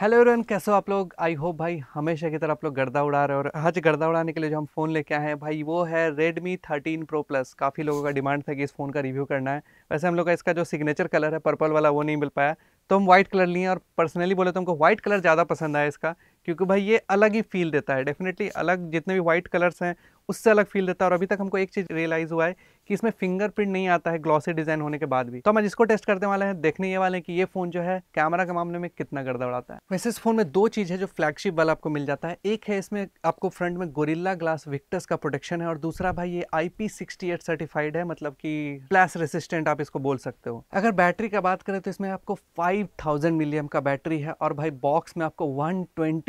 hello run कैसे हो आप लोग आई होप भाई हमेशा की तरह आप लोग गर्दा उड़ा रहे हो और आज गर्दा उड़ाने के लिए जो हम फ़ोन लेके आए हैं भाई वो है Redmi 13 Pro Plus काफ़ी लोगों का डिमांड था कि इस फ़ोन का रिव्यू करना है वैसे हम लोग का इसका जो सिग्नेचर कलर है पर्पल वाला वो नहीं मिल पाया तो हम व्हाइट कलर लिए और पर्सनली बोले तो हमको व्हाइट कलर ज़्यादा पसंद आया इसका क्योंकि भाई ये अलग ही फील देता है डेफिनेटली अलग जितने भी व्हाइट कलर्स हैं उससे अलग फील देता है और अभी तक हमको एक चीज़ रियलाइज़ हुआ है कि इसमें फिंगरप्रिंट नहीं आता है ग्लॉसी डिजाइन होने के बाद भी तो हम इसको टेस्ट करने वाले हैं देखने ये वाले कि ये फोन जो है कैमरा के मामले में कितना गड़दड़ाता है वैसे इस फोन में दो चीज है जो फ्लैगशिप वाला आपको मिल जाता है एक है इसमें आपको फ्रंट में गोरिल्ला ग्लास विक्टस का प्रोटेक्शन है और दूसरा भाई ये आई सर्टिफाइड है मतलब की फ्लैश रेसिस्टेंट आप इसको बोल सकते हो अगर बैटरी का बात करें तो इसमें आपको फाइव थाउजेंड का बैटरी है और भाई बॉक्स में आपको वन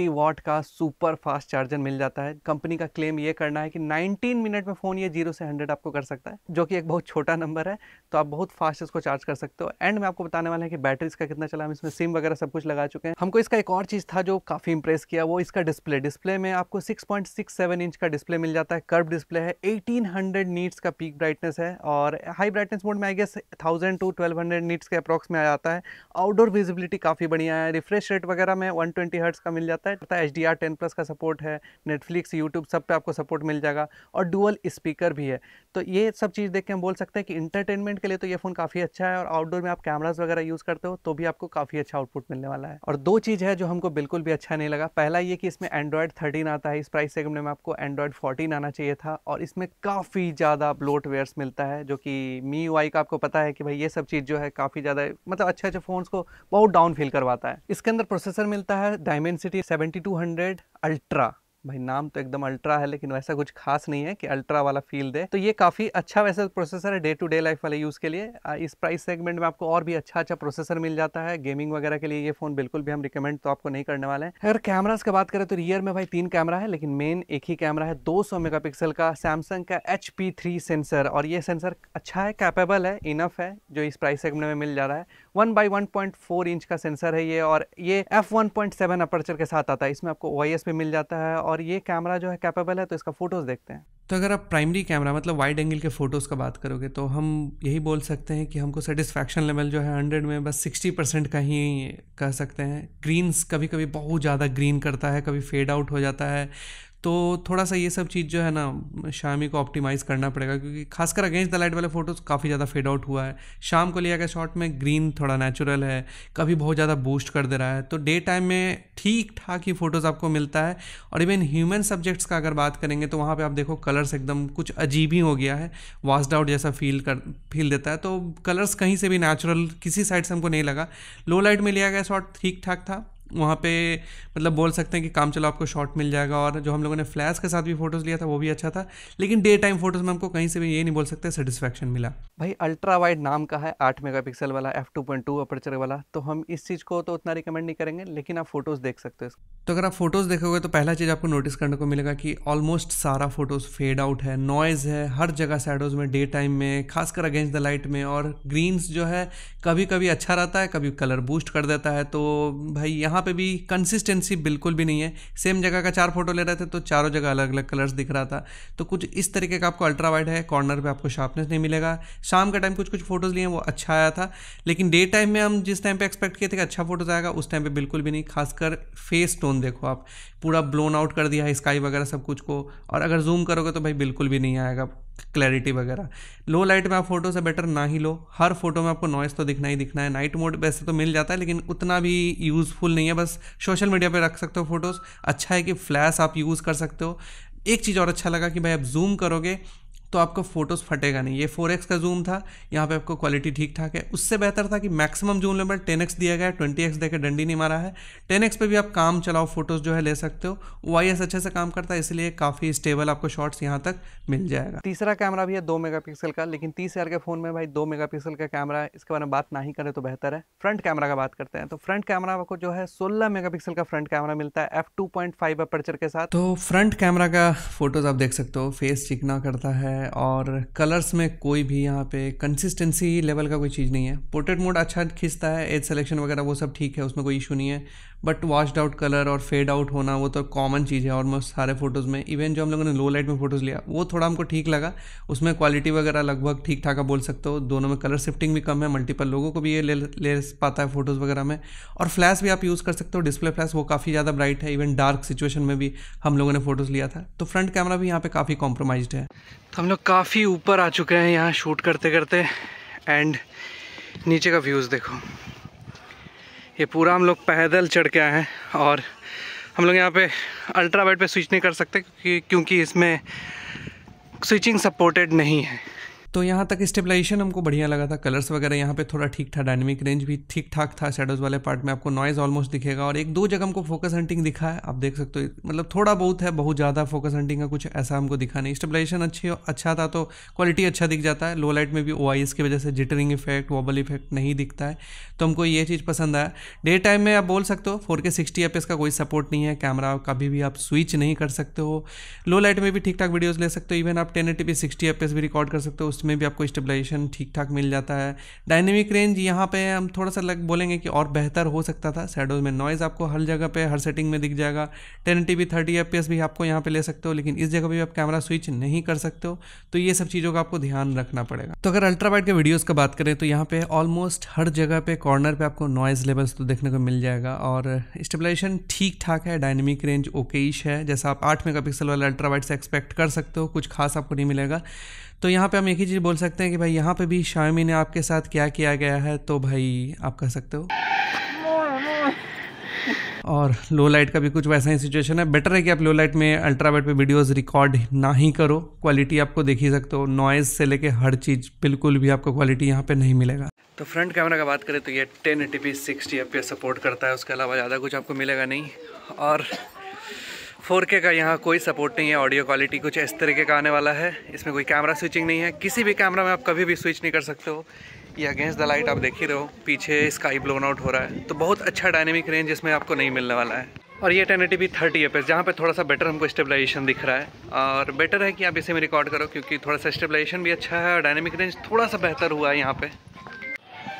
वॉट का सुपर फास्ट चार्जर मिल जाता है कंपनी का क्लेम ये करना है कि 19 मिनट में फोन ये जीरो से 100 आपको कर सकता है जो कि एक बहुत छोटा नंबर है तो आप बहुत फास्ट इसको चार्ज कर सकते हो एंड मैं आपको बताने वाला है कि बैटरी इसका कितना चला हम इसमें सिम वगैरह सब कुछ लगा चुके हैं हमको इसका एक और चीज़ था जो काफ़ी इंप्रेस किया वो इसका डिस्प्ले डिस्प्ले में आपको 6.67 इंच का डिस्प्ले मिल जाता है कर्व डिस्प्ले है एटीन नीट्स का पीक ब्राइटनेस है और हाई ब्राइटनेस मोड में I guess thousand to twelve hundred nits के अप्रॉक्स में आ जाता है आउटडोर विजिबिलिटी काफ़ी बढ़िया है रिफ्रेश रेट वगैरह में वन ट्वेंटी हर्ट्स का मिल जाता है H D R ten plus का सपोर्ट है नेटफ्लिक्स यूट्यूब सब पे आपको सपोर्ट मिल जाएगा और डुअल स्पीकर भी है तो ये सब चीज़ देख के हम बोल सकते हैं कि इंटरटेनमेंट के लिए तो ये फ़ोन काफ़ी अच्छा है और आउटडोर में आप कैमराज वगैरह यूज़ करते हो तो भी आपको काफ़ी अच्छा आउटपुट मिलने वाला है और दो चीज़ है जो हमको बिल्कुल भी अच्छा नहीं लगा पहला ये कि इसमें एंड्रॉयड थर्टीन आता है इस प्राइस सेगमेंट में आपको एंड्रॉयड फोर्टीन आना चाहिए था और इसमें काफ़ी ज़्यादा ब्लोट वेयर्स मिलता है जो कि मी वाई का आपको पता है कि भाई ये सब चीज़ जो है काफ़ी ज़्यादा मतलब अच्छे अच्छे फ़ोन्स को बहुत डाउन फील करवाता है इसके अंदर प्रोसेसर मिलता है Dimensity seventy two hundred ultra भाई नाम तो एकदम अल्ट्रा है लेकिन वैसा कुछ खास नहीं है कि अल्ट्रा वाला फील दे तो ये काफ़ी अच्छा वैसा प्रोसेसर है डे टू डे लाइफ वाले यूज़ के लिए इस प्राइस सेगमेंट में आपको और भी अच्छा अच्छा प्रोसेसर मिल जाता है गेमिंग वगैरह के लिए ये फ़ोन बिल्कुल भी हम रिकमेंड तो आपको नहीं करने वाले हैं अगर कैमराज की बात करें तो रियर में भाई तीन कैमरा है लेकिन मेन एक ही कैमरा है दो सौ का सैमसंग का एच सेंसर और ये सेंसर अच्छा है कैपेबल है इनफ है जो इस प्राइस सेगमेंट में मिल जा रहा है one by one point four inch का सेंसर है ये और ये F one point seven aperture के साथ आता है इसमें आपको ओ भी मिल जाता है और और ये कैमरा जो है कैपेबल है तो इसका फ़ोटोज़ देखते हैं तो अगर आप प्राइमरी कैमरा मतलब वाइड एंगल के फ़ोटोज़ का बात करोगे तो हम यही बोल सकते हैं कि हमको सेटिस्फैक्शन लेवल जो है हंड्रेड में बस सिक्सटी परसेंट का ही कह सकते हैं ग्रीन्स कभी कभी बहुत ज़्यादा ग्रीन करता है कभी फेड आउट हो जाता है तो थोड़ा सा ये सब चीज़ जो है ना शामी को ऑप्टिमाइज़ करना पड़ेगा क्योंकि खासकर अगेंस्ट द लाइट वाले फ़ोटोज़ काफ़ी ज़्यादा फेड आउट हुआ है शाम को लिया गया शॉट में ग्रीन थोड़ा नेचुरल है कभी बहुत ज़्यादा बूस्ट कर दे रहा है तो डे टाइम में ठीक ठाक ही फ़ोटोज़ आपको मिलता है और इवन ह्यूमन सब्जेक्ट्स का अगर बात करेंगे तो वहाँ पर आप देखो कलर्स एकदम कुछ अजीब ही हो गया है वास्ड आउट जैसा फील कर फील देता है तो कलर्स कहीं से भी नेचुरल किसी साइड से हमको नहीं लगा लो लाइट में लिया गया शॉट ठीक ठाक था वहाँ पे मतलब बोल सकते हैं कि काम चलो आपको शॉट मिल जाएगा और जो हम लोगों ने फ्लैश के साथ भी फोटोज़ लिया था वो भी अच्छा था लेकिन डे टाइम फोटोज़ में हमको कहीं से भी ये नहीं बोल सकते सेटिस्फैक्शन मिला भाई अल्ट्रा वाइड नाम का है आठ मेगापिक्सल वाला F two point two aperture वाला तो हम इस चीज़ को तो उतना रिकमेंड नहीं करेंगे लेकिन आप फोटोज़ देख सकते हो तो अगर आप फोटोज़ देखोगे तो पहला चीज़ आपको नोटिस करने को मिलेगा कि ऑलमोस्ट सारा फोटोज़ फेड आउट है नॉइज़ है हर जगह शेडोज़ में डे टाइम में खासकर अगेंस्ट द लाइट में और ग्रीन्स जो है कभी कभी अच्छा रहता है कभी कलर बूस्ट कर देता है तो भाई यहाँ वहाँ पे भी कंसिस्टेंसी बिल्कुल भी नहीं है सेम जगह का चार फोटो ले रहे थे तो चारों जगह अलग अलग कलर्स दिख रहा था तो कुछ इस तरीके का आपको अल्ट्रा वाइड है कॉर्नर पर आपको शार्पनेस नहीं मिलेगा शाम का टाइम कुछ कुछ फोटोज़ लिए वो अच्छा आया था लेकिन डे टाइम में हम जिस टाइम पर एक्सपेक्ट किए थे कि अच्छा फोटोज आएगा उस टाइम पर बिल्कुल भी नहीं खासकर फेस टोन देखो आप पूरा ब्लोन आउट कर दिया है स्काई वगैरह सब कुछ को और अगर जूम करोगे तो भाई बिल्कुल भी नहीं आएगा क्लैरिटी वगैरह लो लाइट में आप फोटो से बेटर ना ही लो हर फोटो में आपको नॉइज़ तो दिखना ही दिखना है नाइट मोड वैसे तो मिल जाता है लेकिन उतना भी यूज़फुल नहीं है बस सोशल मीडिया पे रख सकते हो फोटोज़ अच्छा है कि फ्लैश आप यूज़ कर सकते हो एक चीज़ और अच्छा लगा कि भाई आप जूम करोगे तो आपका फोटोज़ फटेगा नहीं ये एक्स का जूम था यहाँ पे आपको क्वालिटी ठीक ठाक है उससे बेहतर था कि मैक्सिमम जूम लेवल एक्स दिया गया है एक्स देकर डंडी नहीं मारा है एक्स पे भी आप काम चलाओ फोटोज़ जो है ले सकते हो वाई अच्छे से काम करता है इसलिए काफ़ी स्टेबल आपको शॉट्स यहाँ तक मिल जाएगा तीसरा कैमरा भी है दो मेगा का लेकिन तीस के फ़ोन में भाई दो मेगा का कैमरा है इसके बारे में बात ना ही करें तो बेहतर है फ्रंट कैमरा का बात करते हैं तो फ्रंट कैमरा आपको जो है सोलह मेगा का फ्रंट कैमरा मिलता है एफ टू पॉइंट के साथ तो फ्रंट कैमरा का फोटोज़ आप देख सकते हो फेस चिकना करता है है और कलर्स में कोई भी यहाँ पे कंसिस्टेंसी लेवल का कोई चीज़ नहीं है पोर्ट्रेट मोड अच्छा खींचता है एज सेलेक्शन वगैरह वो सब ठीक है उसमें कोई इशू नहीं है बट वॉश्ड आउट कलर और फेड आउट होना वो तो कॉमन चीज़ है ऑलमोस्ट सारे फोटोज़ में इवन जो हम लोगों ने लो लाइट में फ़ोटोज़ लिया वो थोड़ा हमको ठीक लगा उसमें क्वालिटी वगैरह लगभग ठीक ठाक बोल सकते हो दोनों में कलर शिफ्टिंग भी कम है मल्टीपल लोगों को भी ये ले ले पाता है फ़ोटोज़ वगैरह में और फ्लैश भी आप यूज़ कर सकते हो डिस्प्ले फ्लैश वो काफ़ी ज़्यादा ब्राइट है इवन डार्क सिचुएशन में भी हम लोगों ने फ़ोटोज़ लिया था तो फ्रंट कैमरा भी यहाँ पे काफ़ी कॉम्प्रोमाइज्ड है तो हम लोग काफ़ी ऊपर आ चुके हैं यहाँ शूट करते करते एंड नीचे का व्यूज़ देखो ये पूरा हम लोग पैदल चढ़ के आए हैं और हम लोग यहाँ पे अल्ट्रा वाइड पर स्विच नहीं कर सकते क्योंकि क्योंकि इसमें स्विचिंग सपोर्टेड नहीं है तो यहाँ तक स्टेबलाइजेशन हमको बढ़िया लगा था कलर्स वगैरह यहाँ पे थोड़ा ठीक था डायनेमिक रेंज भी ठीक ठाक था शेडोज़ वाले पार्ट में आपको नॉइज़ ऑलमोस्ट दिखेगा और एक दो जगह हमको फोकस हंटिंग दिखा है आप देख सकते हो मतलब थोड़ा बहुत है बहुत ज़्यादा फोकस हंटिंग का कुछ ऐसा हमको दिखा नहीं स्टेबलाइजेशन अच्छी अच्छा था तो क्वालिटी अच्छा दिख जाता है लो लाइट में भी ओ की वजह से जिटरिंग इफेक्ट वॉबल इफेक्ट नहीं दिखता है तो हमको ये चीज़ पसंद आया डे टाइम में आप बोल सकते हो फोर के सिक्सटी का कोई सपोर्ट नहीं है कैमरा कभी भी आप स्विच नहीं कर सकते हो लो लाइट में भी ठीक ठाक वीडियोज़ ले सकते हो इवन आप टेन एटी पी सिक्सटी भी रिकॉर्ड कर सकते हो उस उसमें भी आपको स्टेबलाइजेशन ठीक ठाक मिल जाता है डायनेमिक रेंज यहाँ पे हम थोड़ा सा लग बोलेंगे कि और बेहतर हो सकता था सैडोज में नॉइज़ आपको हर जगह पे हर सेटिंग में दिख जाएगा ten T B thirty F भी आपको यहाँ पे ले सकते हो लेकिन इस जगह भी आप कैमरा स्विच नहीं कर सकते हो तो ये सब चीज़ों का आपको ध्यान रखना पड़ेगा तो अगर अल्ट्रा के वीडियोज़ का बात करें तो यहाँ पर ऑलमोस्ट हर जगह पर कॉर्नर पर आपको नॉइज़ लेवल्स तो देखने को मिल जाएगा और स्टेबलाइजेशन ठीक ठाक है डायनेमिक रेंज ओकेश है जैसा आप आठ मेगा वाला अल्ट्रा अल्ट्रावाइट से एक्सपेक्ट कर सकते हो कुछ खास आपको नहीं मिलेगा तो यहाँ पे हम एक ही चीज़ बोल सकते हैं कि भाई यहाँ पे भी शायमी ने आपके साथ क्या किया गया है तो भाई आप कह सकते हो और लो लाइट का भी कुछ वैसा ही सिचुएशन है बेटर है कि आप लो लाइट में अल्ट्रा वाइट पे वीडियोस रिकॉर्ड ना ही करो क्वालिटी आपको देख ही सकते हो नॉइज़ से लेके हर चीज़ बिल्कुल भी आपको क्वालिटी यहाँ पे नहीं मिलेगा तो फ्रंट कैमरा का बात करें तो ये ten eighty P sixty F support करता है उसके अलावा ज़्यादा कुछ आपको मिलेगा नहीं और फोर के का यहाँ कोई सपोर्ट नहीं है ऑडियो क्वालिटी कुछ इस तरीके का आने वाला है इसमें कोई कैमरा स्विचिंग नहीं है किसी भी कैमरा में आप कभी भी स्विच नहीं कर सकते हो ये अगेंस्ट द लाइट आप देख ही रहे हो पीछे स्काई ब्लोन आउट हो रहा है तो बहुत अच्छा डायनेमिक रेंज इसमें आपको नहीं मिलने वाला है और ये ten eighty P thirty F S जहाँ पर थोड़ा सा बेटर हमको स्टेबलाइजेशन दिख रहा है और बेटर है कि आप इसे में रिकॉर्ड करो क्योंकि थोड़ा सा स्टेबलाइजेशन भी अच्छा है और डायनेमिक रेंज थोड़ा सा बेहतर हुआ है यहाँ पे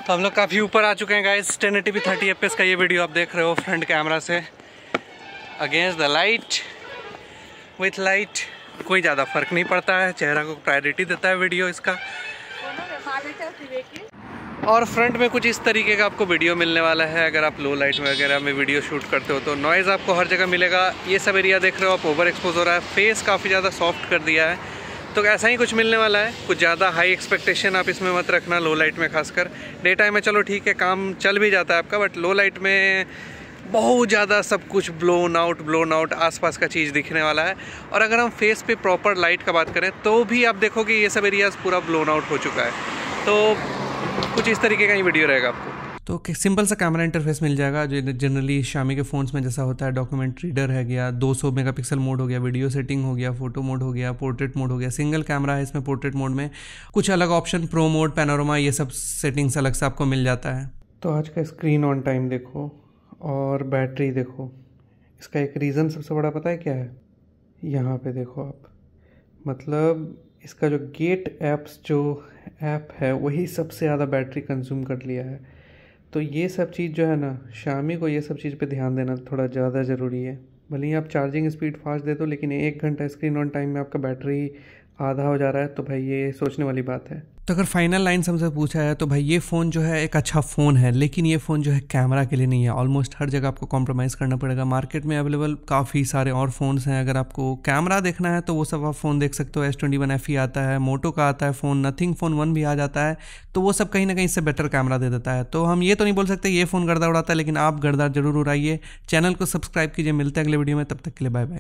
तो हम लोग काफ़ी ऊपर आ चुके हैं guys ten eighty P thirty F S का ये वीडियो आप देख रहे हो फ्रंट कैमरा से against the light with light कोई ज़्यादा फर्क नहीं पड़ता है चेहरा को प्रायोरिटी देता है वीडियो इसका और फ्रंट में कुछ इस तरीके का आपको वीडियो मिलने वाला है अगर आप लो लाइट वगैरह में वीडियो शूट करते हो तो नॉइज़ आपको हर जगह मिलेगा ये सब एरिया देख रहे हो आप ओवर एक्सपोज हो रहा है फेस काफ़ी ज़्यादा सॉफ्ट कर दिया है तो ऐसा ही कुछ मिलने वाला है कुछ ज़्यादा हाई एक्सपेक्टेशन आप इसमें मत रखना लो लाइट में खासकर डे टाइम में चलो ठीक है काम चल भी जाता है आपका बट लो लाइट में बहुत ज़्यादा सब कुछ ब्लोन आउट ब्लोन आउट आसपास का चीज़ दिखने वाला है और अगर हम फेस पे प्रॉपर लाइट का बात करें तो भी आप देखोगे ये सब एरियाज पूरा ब्लोन आउट हो चुका है तो कुछ इस तरीके का ही वीडियो रहेगा आपको तो सिंपल सा कैमरा इंटरफेस मिल जाएगा जो जनरली शामी के फ़ोन्स में जैसा होता है डॉक्यूमेंट रीडर है गया 200 मेगापिक्सल मोड हो गया वीडियो सेटिंग हो गया फोटो मोड हो गया पोर्ट्रेट मोड हो गया सिंगल कैमरा है इसमें पोर्ट्रेट मोड में कुछ अलग ऑप्शन प्रो मोड पैनोरमा ये सब सेटिंग्स अलग से आपको मिल जाता है तो आज का स्क्रीन ऑन टाइम देखो और बैटरी देखो इसका एक रीज़न सबसे बड़ा पता है क्या है यहाँ पे देखो आप मतलब इसका जो गेट ऐप्स जो ऐप है वही सबसे ज़्यादा बैटरी कंज्यूम कर लिया है तो ये सब चीज़ जो है ना शामी को ये सब चीज़ पे ध्यान देना थोड़ा ज़्यादा ज़रूरी है भले ही आप चार्जिंग स्पीड फास्ट दे दो लेकिन एक घंटा स्क्रीन ऑन टाइम में आपका बैटरी आधा हो जा रहा है तो भाई ये सोचने वाली बात है तो अगर फाइनल लाइन हमसे पूछा है तो भाई ये फ़ोन जो है एक अच्छा फ़ोन है लेकिन ये फ़ोन जो है कैमरा के लिए नहीं है ऑलमोस्ट हर जगह आपको कॉम्प्रोमाइज़ करना पड़ेगा मार्केट में अवेलेबल काफ़ी सारे और फ़ोन्स हैं अगर आपको कैमरा देखना है तो वो सब आप फ़ोन देख सकते हो एस ट्वेंटी वन एफ ही आता है मोटो का आता है फ़ोन नथिंग फ़ोन वन भी आ जाता है तो वो सब कहीं ना कहीं इससे बेटर कैमरा दे देता है तो हम ये तो नहीं बोल सकते ये फ़ोन गर्दा उड़ाता है लेकिन आप गर्दा जरूर उड़ाइए चैनल को सब्सक्राइब कीजिए मिलते हैं अगले वीडियो में तब तक के लिए बाय बाय